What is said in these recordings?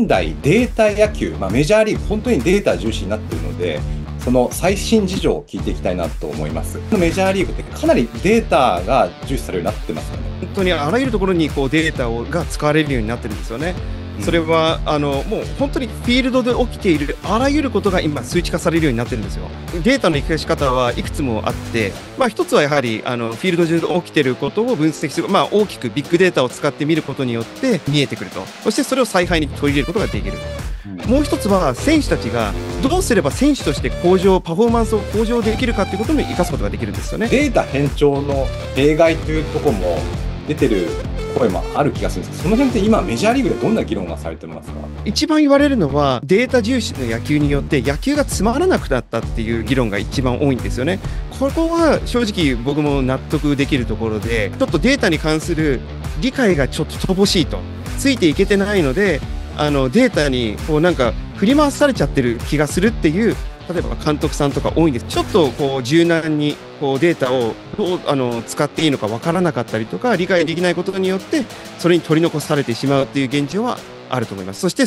現代データ野球、まあ、メジャーリーグ、本当にデータ重視になっているので、その最新事情を聞いていきたいなと思います。メジャーリーグってかなりデータが重視されるようになってますよね。本当にあらゆるところにこうデータをが使われるようになってるんですよね。それはあのもう本当にフィールドで起きているあらゆることが今数値化されるようになってるんですよ。データの生かし方はいくつもあって、まあ、一つはやはりあのフィールド中で起きていることを分析する、まあ、大きくビッグデータを使って見ることによって見えてくるとそしてそれを采配に取り入れることができる。もう一つは選手たちがどうすれば選手として向上パフォーマンスを向上できるかということも生かすことができるんですよねデータ変調の弊害というところも出てる声もある気がするんですけど、その辺って今、メジャーリーグでどんな議論がされてますか一番言われるのは、データ重視の野球によって、野球がつまらなくなったっていう議論が一番多いんですよね。ここは正直、僕も納得できるところで、ちょっとデータに関する理解がちょっと乏しいと、ついていけてないので、あのデータにこうなんか振り回されちゃってる気がするっていう例えば監督さんとか多いんですちょっとこう柔軟にこうデータをどうあの使っていいのか分からなかったりとか理解できないことによってそれに取り残されてしまうという現状はあると思います。そして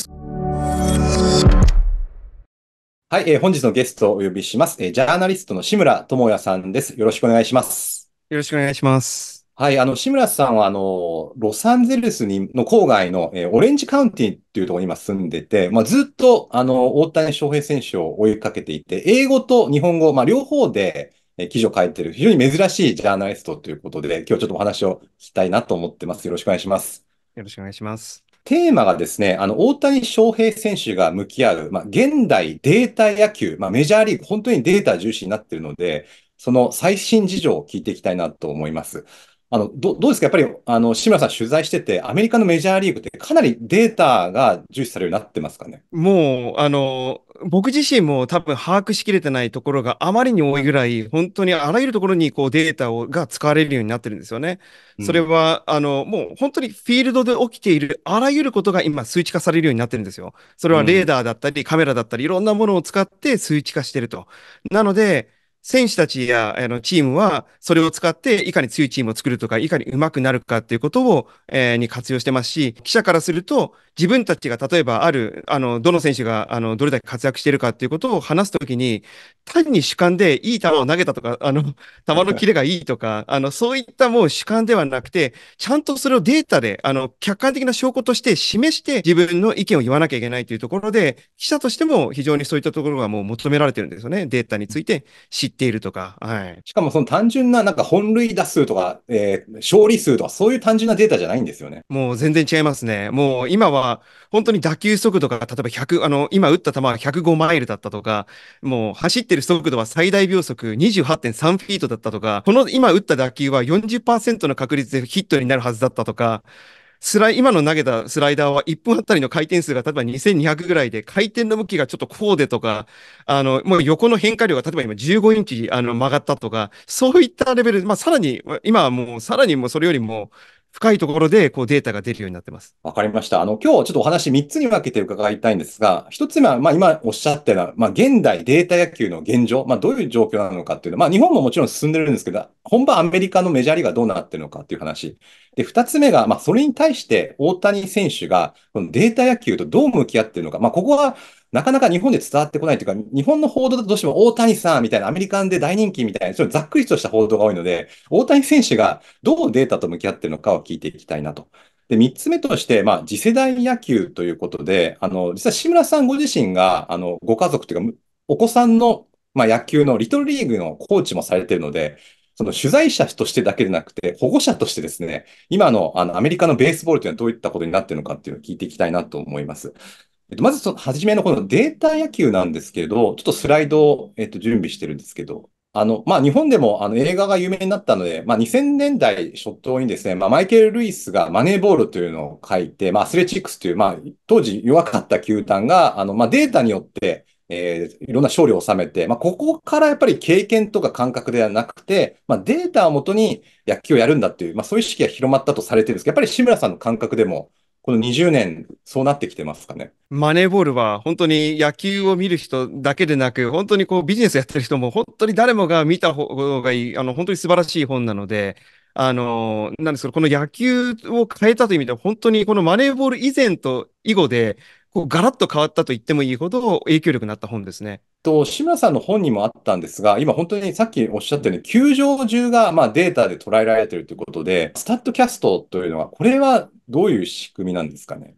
はい、えー、本日のゲストをお呼びします、えー、ジャーナリストの志村智也さんです。よろしくお願いします。よろしくお願いします。はい、あの、志村さんは、あの、ロサンゼルスにの郊外の、えーオレンジカウンティっていうところに今住んでて、まあ、ずっと、あの、大谷翔平選手を追いかけていて、英語と日本語、まあ、両方で、えー記事を書いてる、非常に珍しいジャーナリストということで、今日ちょっとお話を聞きたいなと思ってます。よろしくお願いします。よろしくお願いします。テーマがですね、あの、大谷翔平選手が向き合う、まあ、現代データ野球、まあ、メジャーリーグ、本当にデータ重視になっているので、その最新事情を聞いていきたいなと思います。あの、ど、どうですかやっぱり、あの、志村さん取材してて、アメリカのメジャーリーグってかなりデータが重視されるようになってますかねもう、あの、僕自身も多分把握しきれてないところがあまりに多いぐらい、本当にあらゆるところにこうデータをが使われるようになってるんですよね。それは、うん、あの、もう本当にフィールドで起きているあらゆることが今数値化されるようになってるんですよ。それはレーダーだったり、カメラだったり、いろんなものを使って数値化してると。なので、選手たちやあのチームは、それを使っていかに強いチームを作るとか、いかに上手くなるかっていうことを、えー、に活用してますし、記者からすると、自分たちが例えばある、あの、どの選手が、あの、どれだけ活躍しているかっていうことを話すときに、単に主観でいい球を投げたとか、あの、球のキレがいいとか、あの、そういったもう主観ではなくて、ちゃんとそれをデータで、あの、客観的な証拠として示して自分の意見を言わなきゃいけないというところで、記者としても非常にそういったところがもう求められてるんですよね。データについて知っているとか。はい。しかもその単純な、なんか本塁打数とか、えー、勝利数とか、そういう単純なデータじゃないんですよね。もう全然違いますね。もう今はは、本当に打球速度が、例えば100、あの、今打った球は105マイルだったとか、もう走ってる速度は最大秒速28.3フィートだったとか、この今打った打球は40%の確率でヒットになるはずだったとか、スライ、今の投げたスライダーは1分あたりの回転数が例えば2200ぐらいで、回転の向きがちょっとこうでとか、あの、もう横の変化量が例えば今15インチあの曲がったとか、そういったレベル、まあさらに、今はもうさらにもうそれよりも深いところでこうデータが出るようになってます。わかりました。あの、今日ちょっとお話3つに分けて伺いたいんですが、1つ目は、まあ今おっしゃったような、まあ現代データ野球の現状、まあどういう状況なのかっていうのは、まあ日本ももちろん進んでるんですけど、本場アメリカのメジャーリーがどうなってるのかっていう話。で、2つ目が、まあそれに対して大谷選手が、このデータ野球とどう向き合ってるのか、まあここは、なかなか日本で伝わってこないというか、日本の報道だとどうしても大谷さんみたいな、アメリカンで大人気みたいな、ざっくりとした報道が多いので、大谷選手がどうデータと向き合っているのかを聞いていきたいなと。で、3つ目として、まあ、次世代野球ということで、あの、実は志村さんご自身が、あの、ご家族というか、お子さんの、まあ、野球のリトルリーグのコーチもされているので、その取材者としてだけでなくて、保護者としてですね、今のあのアメリカのベースボールというのはどういったことになっているのかっていうのを聞いていきたいなと思います。えっと、まずその初めのこのデータ野球なんですけど、ちょっとスライドを、えっと、準備してるんですけど、あの、まあ、日本でもあの映画が有名になったので、まあ、2000年代初頭にですね、まあ、マイケル・ルイスがマネーボールというのを書いて、まあ、アスレチックスという、まあ、当時弱かった球団が、あの、まあ、データによって、えー、いろんな勝利を収めて、まあ、ここからやっぱり経験とか感覚ではなくて、まあ、データをもとに野球をやるんだっていう、まあ、そういう意識が広まったとされてるんですけど、やっぱり志村さんの感覚でも、この20年、そうなってきてますかね。マネーボールは本当に野球を見る人だけでなく、本当にこうビジネスやってる人も本当に誰もが見た方がいい、あの本当に素晴らしい本なので、あのなんですけど、この野球を変えたという意味では、本当にこのマネーボール以前と以後で、こうガラッと変わったと言ってもいいほど影響力になった本ですね。と、志村さんの本にもあったんですが、今本当にさっきおっしゃったように、球場中がまあデータで捉えられているということで、スタッドキャストというのは、これはどういう仕組みなんですかね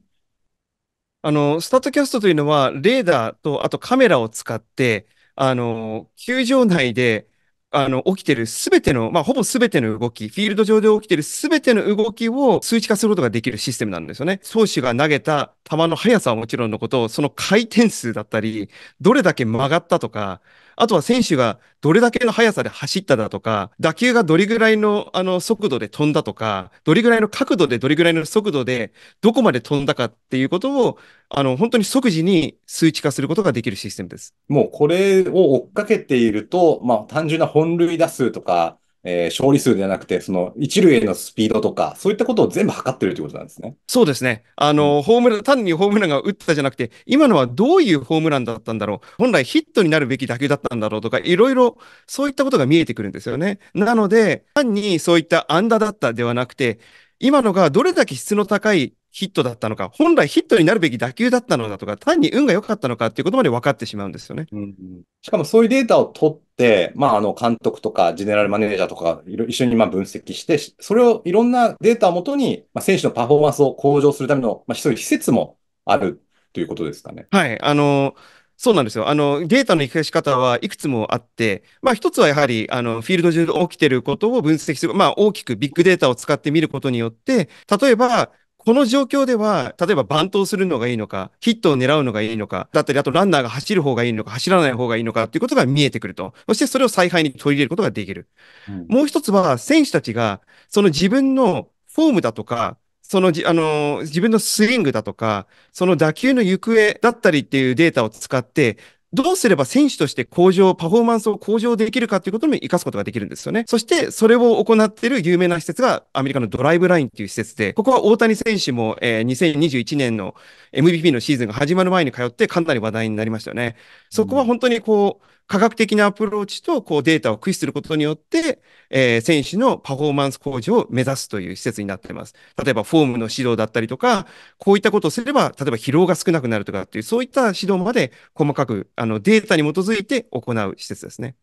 あの、スタッドキャストというのは、レーダーと、あとカメラを使って、あの、球場内で、あの、起きてるすべての、まあ、ほぼすべての動き、フィールド上で起きてるすべての動きを数値化することができるシステムなんですよね。投手が投げた球の速さはもちろんのこと、その回転数だったり、どれだけ曲がったとか、あとは選手がどれだけの速さで走っただとか、打球がどれぐらいのあの速度で飛んだとか、どれぐらいの角度でどれぐらいの速度でどこまで飛んだかっていうことを、あの、本当に即時に数値化することができるシステムです。もうこれを追っかけていると、まあ単純な本塁打数とか、えー、勝利数じゃなくて、その一塁へのスピードとか、そういったことを全部測ってるということなんですね。そうですね。あの、うん、ホームラン、単にホームランが打ったじゃなくて、今のはどういうホームランだったんだろう、本来ヒットになるべき打球だったんだろうとか、いろいろそういったことが見えてくるんですよね。なので、単にそういったアンダーだったではなくて、今のがどれだけ質の高いヒットだったのか、本来ヒットになるべき打球だったのだとか、単に運が良かったのかっていうことまで分かってしまうんですよね。うんしかもそういうデータを取って、まあ、あの、監督とか、ジェネラルマネージャーとか、一緒にまあ分析して、それをいろんなデータをもとに、まあ、選手のパフォーマンスを向上するための、まあ、一人施設もあるということですかね。はい。あの、そうなんですよ。あの、データの生かし方はいくつもあって、まあ一つはやはり、あの、フィールド中で起きてることを分析する、まあ大きくビッグデータを使ってみることによって、例えば、この状況では、例えばバントをするのがいいのか、ヒットを狙うのがいいのか、だったり、あとランナーが走る方がいいのか、走らない方がいいのかっていうことが見えてくると。そしてそれを采配に取り入れることができる。うん、もう一つは、選手たちが、その自分のフォームだとか、そのじ、あのー、自分のスイングだとか、その打球の行方だったりっていうデータを使って、どうすれば選手として向上、パフォーマンスを向上できるかということにも活かすことができるんですよね。そして、それを行っている有名な施設がアメリカのドライブラインっていう施設で、ここは大谷選手も、えー、2021年の MVP のシーズンが始まる前に通ってかなり話題になりましたよね。そこは本当にこう、科学的なアプローチとこうデータを駆使することによって、えー、選手のパフォーマンス向上を目指すという施設になっています。例えばフォームの指導だったりとか、こういったことをすれば、例えば疲労が少なくなるとかっていう、そういった指導まで細かくあのデータに基づいて行う施設ですね。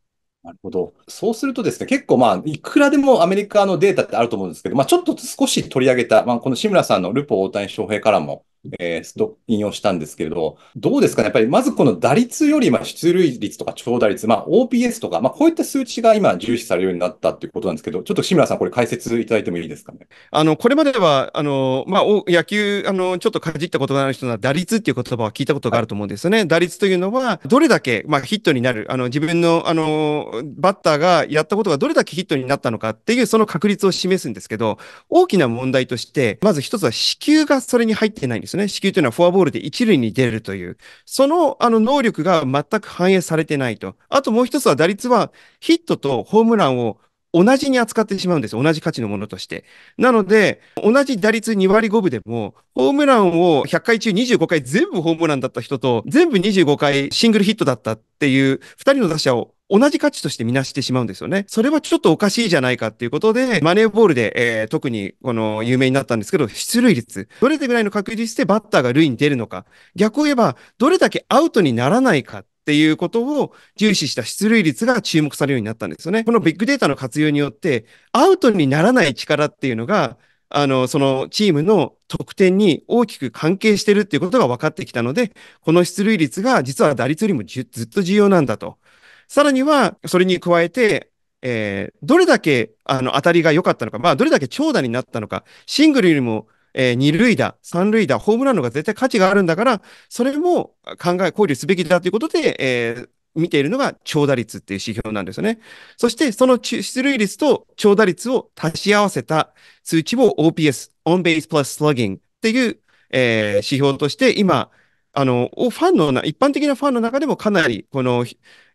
なるほど。そうするとですね、結構まあ、いくらでもアメリカのデータってあると思うんですけど、まあ、ちょっと少し取り上げた、まあ、この志村さんのルポ大谷翔平からもえー、引用したんですけれど、どうですかねやっぱりまずこの打率より、まあ、出塁率とか長打率、まあ、OPS とか、まあ、こういった数値が今重視されるようになったということなんですけど、ちょっと志村さん、これ解説いただいてもいいですかね。あの、これまでは、あの、まあ、野球、あの、ちょっとかじったことがある人は、打率っていう言葉は聞いたことがあると思うんですよね。はい、打率というのは、どれだけ、まあ、ヒットになる、あの、自分の、あの、バッターがやったことがどれだけヒットになったのかっていう、その確率を示すんですけど、大きな問題として、まず一つは、支給がそれに入ってないんです。ですね。死球というのはフォアボールで一塁に出るという、そのあの能力が全く反映されてないと。あともう一つは打率はヒットとホームランを同じに扱ってしまうんです。同じ価値のものとして。なので、同じ打率2割5分でも、ホームランを100回中25回全部ホームランだった人と、全部25回シングルヒットだったっていう2人の打者を同じ価値としてみなしてしまうんですよね。それはちょっとおかしいじゃないかっていうことで、マネーボールで、えー、特にこの有名になったんですけど、出塁率。どれぐらいの確率でバッターが塁に出るのか。逆を言えば、どれだけアウトにならないか。っていうことを重視した出塁率が注目されるようになったんですよね。このビッグデータの活用によって、アウトにならない力っていうのが、あの、そのチームの得点に大きく関係してるっていうことが分かってきたので、この出塁率が実は打率よりもずっと重要なんだとさらには、それに加えて、えー、どれだけ、あの、当たりが良かったのか、まあ、どれだけ長打になったのか、シングルよりも、えー、二塁打、三塁打、ホームランの方が絶対価値があるんだから、それも考え、考慮すべきだということで、えー、見ているのが長打率っていう指標なんですよね。そして、その出塁率と長打率を足し合わせた数値を OPS、On Base Plus Slugging っていう、えー、指標として今、あの、ファンのな、一般的なファンの中でもかなり、この、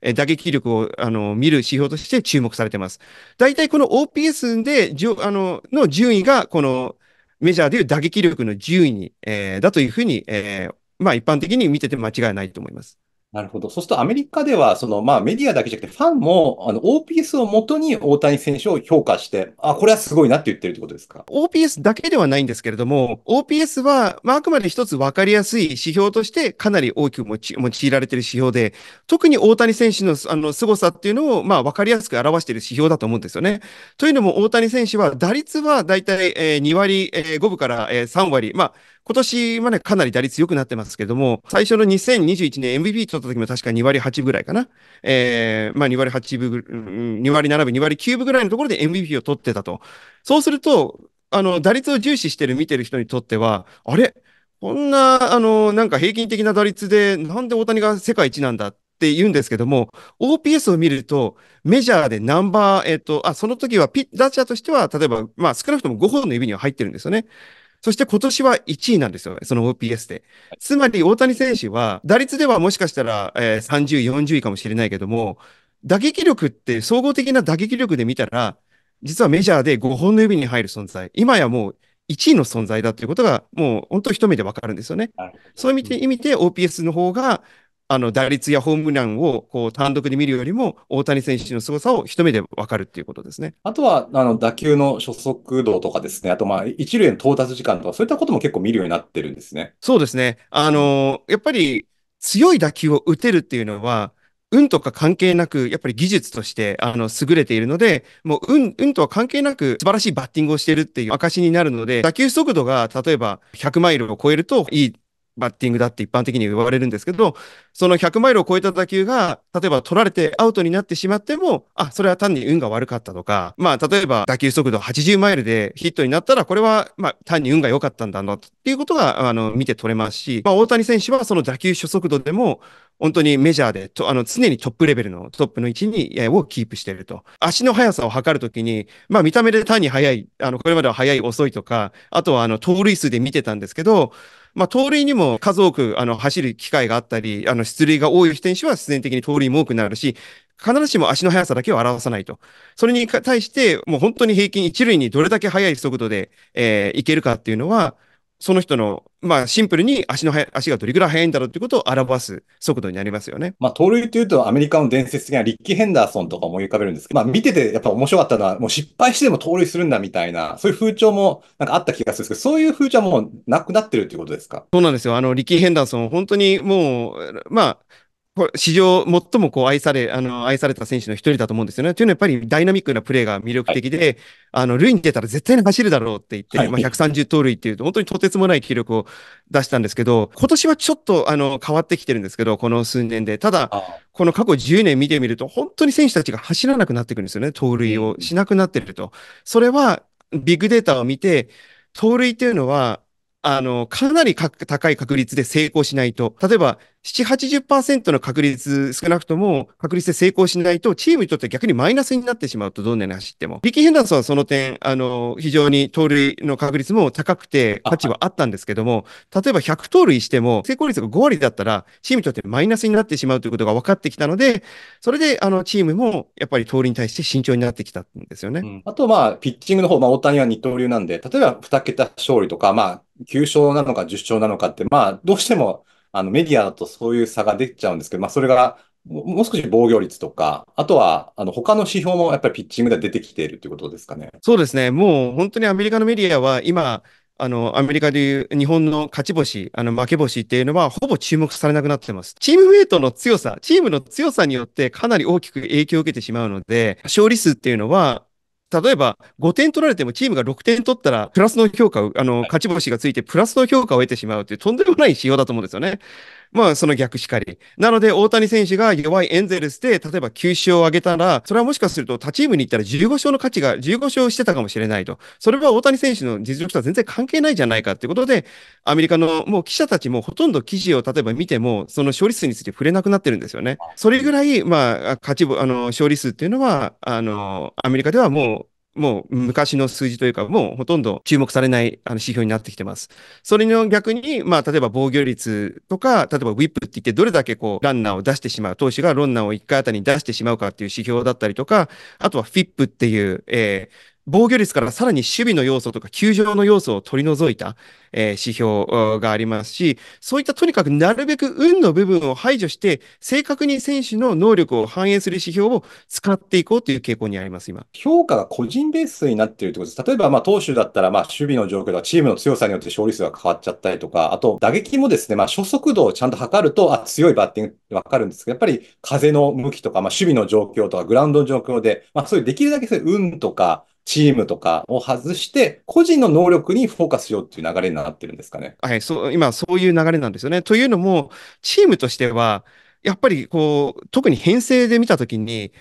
え打撃力を、あの、見る指標として注目されてます。大体この OPS で、じょあの、の順位が、この、メジャーでいう打撃力の順位に、えー、だというふうに、えー、まあ一般的に見てて間違いないと思います。なるほど。そうするとアメリカでは、その、まあメディアだけじゃなくて、ファンも、あの、OPS をもとに大谷選手を評価して、あ、これはすごいなって言ってるってことですか ?OPS だけではないんですけれども、OPS は、まああくまで一つ分かりやすい指標としてかなり大きく用いられている指標で、特に大谷選手の、あの、凄さっていうのを、まあ分かりやすく表している指標だと思うんですよね。というのも、大谷選手は打率はだいたい2割5分から3割、まあ、今年までかなり打率良くなってますけども、最初の2021年 MVP 取った時も確か2割8分ぐらいかな。えー、まあ2割8分、2割7分、2割9分ぐらいのところで MVP を取ってたと。そうすると、あの、打率を重視してる見てる人にとっては、あれこんな、あの、なんか平均的な打率で、なんで大谷が世界一なんだって言うんですけども、OPS を見ると、メジャーでナンバー、えっ、と、あ、その時はピッ、打者としては、例えば、まあ少なくとも5本の指には入ってるんですよね。そして今年は1位なんですよその OPS で。つまり大谷選手は、打率ではもしかしたら、えー、30、40位かもしれないけども、打撃力って総合的な打撃力で見たら、実はメジャーで5本の指に入る存在、今やもう1位の存在だということが、もう本当一目でわかるんですよね。そういう意味で、意味で OPS の方が、あの、打率やホームランをこう単独で見るよりも、大谷選手の凄さを一目で分かるっていうことですね。あとは、あの、打球の初速度とかですね、あと、まあ、一塁の到達時間とか、そういったことも結構見るようになってるんですね。そうですね。あのー、やっぱり、強い打球を打てるっていうのは、運とか関係なく、やっぱり技術として、あの、優れているので、もう運、運とは関係なく素晴らしいバッティングをしているっていう証になるので、打球速度が、例えば100マイルを超えるといいバッティングだって一般的に言われるんですけど、その100マイルを超えた打球が、例えば取られてアウトになってしまっても、あ、それは単に運が悪かったとか、まあ、例えば打球速度80マイルでヒットになったら、これは、まあ、単に運が良かったんだな、っていうことが、あの、見て取れますし、まあ、大谷選手はその打球初速度でも、本当にメジャーでと、あの、常にトップレベルの、トップの位置に、えー、をキープしていると。足の速さを測るときに、まあ、見た目で単に速い、あの、これまでは速い、遅いとか、あとは、あの、盗塁数で見てたんですけど、まあ、盗塁にも数多く、あの、走る機会があったり、あの、出塁が多い選手は必然的に盗塁も多くなるし、必ずしも足の速さだけを表さないと。それに対して、もう本当に平均一塁にどれだけ速い速度で、えー、いけるかっていうのは、その人の、まあ、シンプルに足の足がどれくらい速いんだろうということを表す速度になりますよね。まあ、盗塁というと、アメリカの伝説的なリッキー・ヘンダーソンとか思い浮かべるんですけど、まあ、見ててやっぱ面白かったのは、もう失敗しても盗塁するんだみたいな、そういう風潮もなんかあった気がするんですけど、そういう風潮もなくなってるということですかそうなんですよ。あの、リッキー・ヘンダーソン、本当にもう、まあ、これ史上最もこう愛され、あの、愛された選手の一人だと思うんですよね。というのはやっぱりダイナミックなプレーが魅力的で、はい、あの、塁に出たら絶対に走るだろうって言って、はい、まあ、130盗塁っていう、と本当にとてつもない記録を出したんですけど、今年はちょっと、あの、変わってきてるんですけど、この数年で。ただ、この過去10年見てみると、本当に選手たちが走らなくなってくるんですよね。盗塁をしなくなってると。それは、ビッグデータを見て、盗塁っていうのは、あの、かなりか高い確率で成功しないと、例えば7、80%の確率、少なくとも確率で成功しないと、チームにとって逆にマイナスになってしまうと、どんなに走っても。リッキー・ヘンダーソンはその点、あの、非常に盗塁の確率も高くて、価値はあったんですけども、例えば100盗塁しても、成功率が5割だったら、チームにとってマイナスになってしまうということが分かってきたので、それで、あの、チームも、やっぱり盗塁に対して慎重になってきたんですよね。うん、あと、まあ、ピッチングの方、まあ、大谷は二刀流なんで、例えば2桁勝利とか、まあ、9勝なのか10勝なのかって、まあ、どうしてもあのメディアだとそういう差が出ちゃうんですけど、まあ、それがもう少し防御率とか、あとは、あの、他の指標もやっぱりピッチングで出てきているということですかね。そうですね。もう本当にアメリカのメディアは今、あの、アメリカでいう日本の勝ち星、あの、負け星っていうのは、ほぼ注目されなくなってます。チームメイトの強さ、チームの強さによってかなり大きく影響を受けてしまうので、勝利数っていうのは、例えば、5点取られてもチームが6点取ったら、プラスの評価を、あの、勝ち星がついて、プラスの評価を得てしまうという、とんでもない仕様だと思うんですよね。まあ、その逆しかり。なので、大谷選手が弱いエンゼルスで、例えば9勝を挙げたら、それはもしかすると他チームに行ったら15勝の価値が、15勝してたかもしれないと。それは大谷選手の実力とは全然関係ないじゃないかということで、アメリカのもう記者たちもほとんど記事を例えば見ても、その勝利数について触れなくなってるんですよね。それぐらい、まあ、勝ち、あの、勝利数っていうのは、あの、アメリカではもう、もう昔の数字というか、もうほとんど注目されないあの指標になってきてます。それの逆に、まあ、例えば防御率とか、例えばウィップって言って、どれだけこう、ランナーを出してしまう、投手がロンナーを1回あたりに出してしまうかっていう指標だったりとか、あとはフィップっていう、えー防御率からさらに守備の要素とか球場の要素を取り除いた、えー、指標がありますし、そういったとにかくなるべく運の部分を排除して、正確に選手の能力を反映する指標を使っていこうという傾向にあります、今。評価が個人ベースになっているということです。例えば、まあ、投手だったら、まあ、守備の状況とか、チームの強さによって勝利数が変わっちゃったりとか、あと、打撃もですね、まあ、初速度をちゃんと測ると、あ、強いバッティングってわかるんですけど、やっぱり風の向きとか、まあ、守備の状況とか、グラウンドの状況で、まあ、そういう、できるだけそういう運とか、チームとかを外して、個人の能力にフォーカスしようっていう流れになってるんですかね。はい、そう、今そういう流れなんですよね。というのも、チームとしては、やっぱりこう、特に編成で見たときに、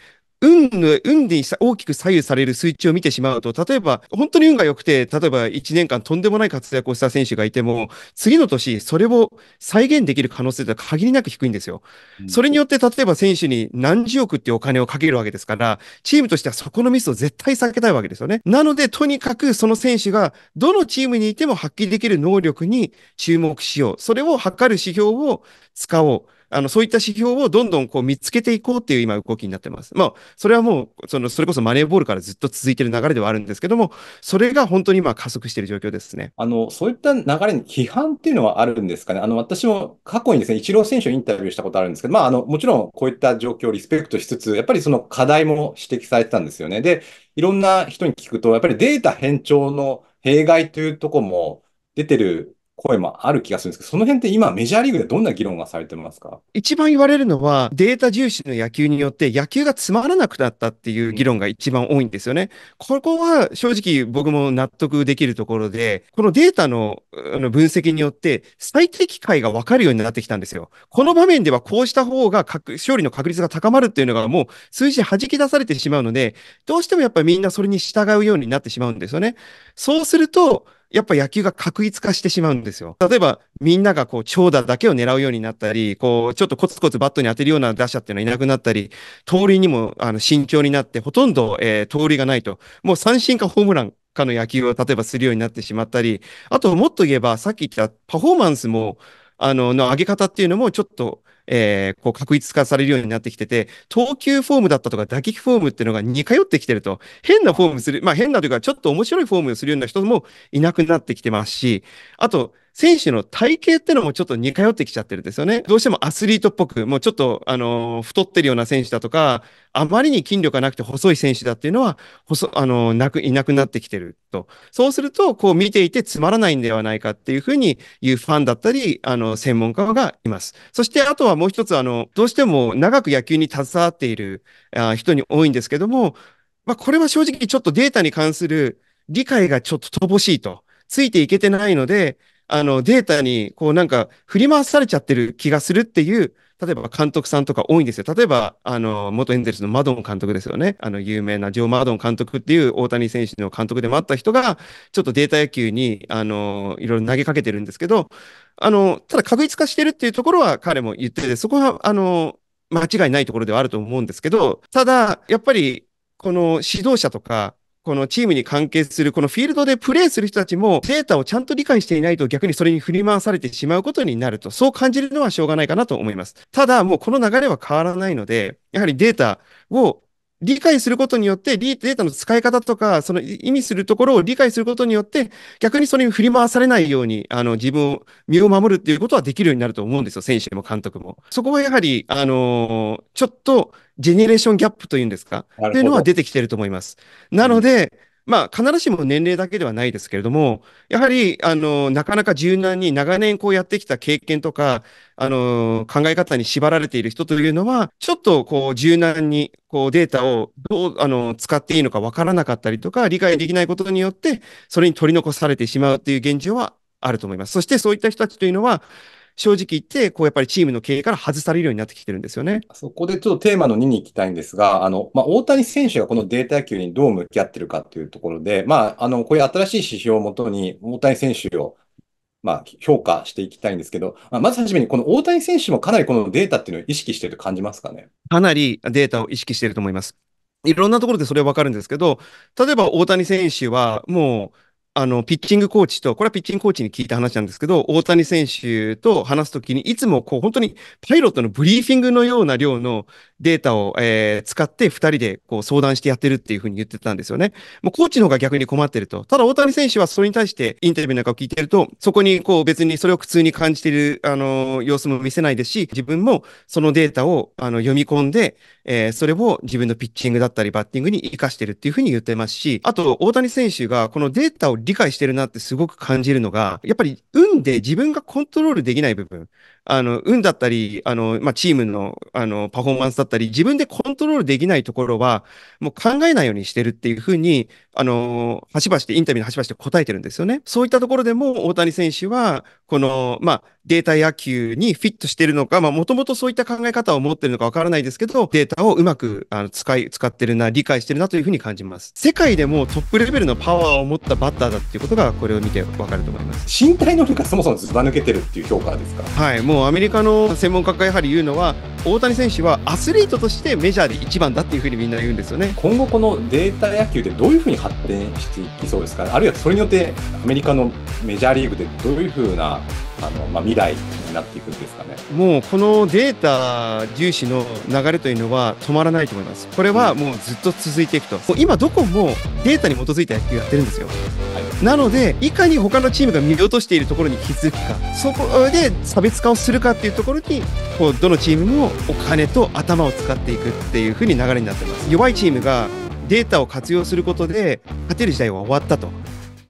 運の、運に大きく左右される数値を見てしまうと、例えば、本当に運が良くて、例えば1年間とんでもない活躍をした選手がいても、次の年、それを再現できる可能性は限りなく低いんですよ。それによって、例えば選手に何十億っていうお金をかけるわけですから、チームとしてはそこのミスを絶対避けたいわけですよね。なので、とにかくその選手が、どのチームにいても発揮できる能力に注目しよう。それを測る指標を使おう。あの、そういった指標をどんどんこう見つけていこうっていう今動きになってます。まあ、それはもう、その、それこそマネーボールからずっと続いてる流れではあるんですけども、それが本当に今加速している状況ですね。あの、そういった流れに批判っていうのはあるんですかね。あの、私も過去にですね、イチロー選手をインタビューしたことあるんですけど、まあ、あの、もちろんこういった状況をリスペクトしつつ、やっぱりその課題も指摘されてたんですよね。で、いろんな人に聞くと、やっぱりデータ変調の弊害というとこも出てる声もある気がするんですけど、その辺って今メジャーリーグでどんな議論がされてますか一番言われるのは、データ重視の野球によって野球がつまらなくなったっていう議論が一番多いんですよね。ここは正直僕も納得できるところで、このデータの分析によって最適解が分かるようになってきたんですよ。この場面ではこうした方が勝利の確率が高まるっていうのがもう数字弾き出されてしまうので、どうしてもやっぱりみんなそれに従うようになってしまうんですよね。そうすると、やっぱ野球が確一化してしまうんですよ。例えば、みんながこう、長打だけを狙うようになったり、こう、ちょっとコツコツバットに当てるような打者っていうのはいなくなったり、盗塁にも、あの、慎重になって、ほとんど、えー、盗塁がないと。もう三振かホームランかの野球を、例えばするようになってしまったり、あと、もっと言えば、さっき言ったパフォーマンスも、あの、の上げ方っていうのも、ちょっと、えー、こう、確一化されるようになってきてて、投球フォームだったとか打撃フォームっていうのが似通ってきてると、変なフォームする、まあ変なというか、ちょっと面白いフォームをするような人もいなくなってきてますし、あと、選手の体型ってのもちょっと似通ってきちゃってるんですよね。どうしてもアスリートっぽく、もうちょっと、あの、太ってるような選手だとか、あまりに筋力がなくて細い選手だっていうのは、細、あの、なく、いなくなってきてると。そうすると、こう見ていてつまらないんではないかっていうふうに言うファンだったり、あの、専門家がいます。そして、あとはもう一つ、あの、どうしても長く野球に携わっているあ人に多いんですけども、まあ、これは正直ちょっとデータに関する理解がちょっと乏しいと。ついていけてないので、あの、データに、こうなんか振り回されちゃってる気がするっていう、例えば監督さんとか多いんですよ。例えば、あの、元エンゼルスのマドン監督ですよね。あの、有名なジョー・マドン監督っていう大谷選手の監督でもあった人が、ちょっとデータ野球に、あの、いろいろ投げかけてるんですけど、あの、ただ確実化してるっていうところは彼も言ってて、そこは、あの、間違いないところではあると思うんですけど、ただ、やっぱり、この指導者とか、このチームに関係する、このフィールドでプレーする人たちもデータをちゃんと理解していないと逆にそれに振り回されてしまうことになると、そう感じるのはしょうがないかなと思います。ただ、もうこの流れは変わらないので、やはりデータを理解することによって、データの使い方とか、その意味するところを理解することによって、逆にそれに振り回されないように、あの、自分を、身を守るっていうことはできるようになると思うんですよ、選手も監督も。そこはやはり、あのー、ちょっと、ジェネレーションギャップというんですかっていうのは出てきてると思います。なので、まあ、必ずしも年齢だけではないですけれども、やはり、あの、なかなか柔軟に長年こうやってきた経験とか、あの、考え方に縛られている人というのは、ちょっとこう柔軟にこうデータをどう、あの、使っていいのかわからなかったりとか、理解できないことによって、それに取り残されてしまうという現状はあると思います。そしてそういった人たちというのは、正直言って、こうやっぱりチームの経営から外されるようになってきてるんですよね。そこでちょっとテーマの2に行きたいんですが、あの、まあ、大谷選手がこのデータ野球にどう向き合ってるかっていうところで、まあ、あの、こういう新しい指標をもとに、大谷選手をまあ、評価していきたいんですけど、まずはじめに、この大谷選手もかなりこのデータっていうのを意識してると感じますかねかなりデータを意識してると思います。いろんなところでそれはわかるんですけど、例えば大谷選手はもう、あの、ピッチングコーチと、これはピッチングコーチに聞いた話なんですけど、大谷選手と話すときに、いつもこう、本当にパイロットのブリーフィングのような量のデータを、えー、使って2人でこう相談してやってるっていうふうに言ってたんですよね。もうコーチの方が逆に困ってると。ただ大谷選手はそれに対してインタビューなんかを聞いてると、そこにこう別にそれを苦痛に感じている、あのー、様子も見せないですし、自分もそのデータをあの読み込んで、えー、それを自分のピッチングだったりバッティングに活かしてるっていうふうに言ってますし、あと大谷選手がこのデータを理解してるなってすごく感じるのが、やっぱり運で自分がコントロールできない部分。あの、運だったり、あの、まあ、チームの、あの、パフォーマンスだったり、自分でコントロールできないところは、もう考えないようにしてるっていうふうに、あの、ばしで、インタビューの端々で答えてるんですよね。そういったところでも、大谷選手は、この、まあ、データ野球にフィットしてるのか、まもともとそういった考え方を持ってるのかわからないですけど、データをうまく、あの、使い、使ってるな、理解してるなというふうに感じます。世界でもトップレベルのパワーを持ったバッターだっていうことが、これを見てわかると思います。身体能力がそもそもずば抜けてるっていう評価ですかはい、もうもアメリカの専門家がやはり言うのは大谷選手はアスリートとしてメジャーで一番だっていうふうにみんな言うんですよね今後このデータ野球でどういうふうに発展していきそうですかあるいはそれによってアメリカのメジャーリーグでどういうふうなあの、まあ、未来になっていくんですかねもうこのデータ重視の流れというのは止まらないと思いますこれはもうずっと続いていくと、うん、今どこもデータに基づいた野球やってるんですよ、はいなので、いかに他のチームが見落としているところに気づくか、そこで差別化をするかっていうところに、こうどのチームもお金と頭を使っていくっていう風に流れになってます。弱いチームがデータを活用することで勝てる時代は終わったと。